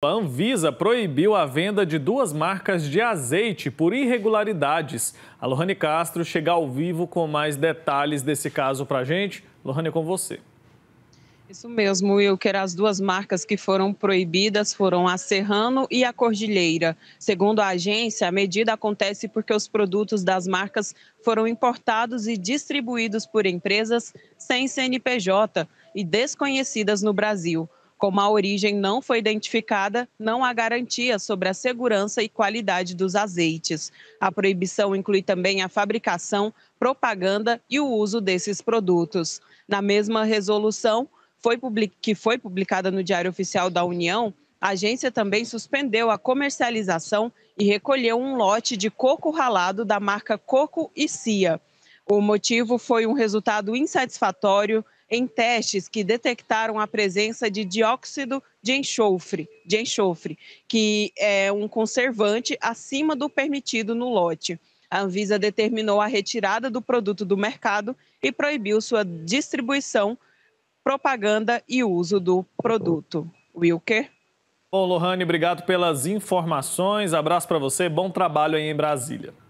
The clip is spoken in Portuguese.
A Anvisa proibiu a venda de duas marcas de azeite por irregularidades. A Lohane Castro chega ao vivo com mais detalhes desse caso para a gente. Lohane, com você. Isso mesmo, Wilker. As duas marcas que foram proibidas foram a Serrano e a Cordilheira. Segundo a agência, a medida acontece porque os produtos das marcas foram importados e distribuídos por empresas sem CNPJ e desconhecidas no Brasil. Como a origem não foi identificada, não há garantia sobre a segurança e qualidade dos azeites. A proibição inclui também a fabricação, propaganda e o uso desses produtos. Na mesma resolução, foi que foi publicada no Diário Oficial da União, a agência também suspendeu a comercialização e recolheu um lote de coco ralado da marca Coco e Cia. O motivo foi um resultado insatisfatório em testes que detectaram a presença de dióxido de enxofre, de enxofre, que é um conservante acima do permitido no lote. A Anvisa determinou a retirada do produto do mercado e proibiu sua distribuição, propaganda e uso do produto. Wilker? Bom, Lohane, obrigado pelas informações. Abraço para você. Bom trabalho aí em Brasília.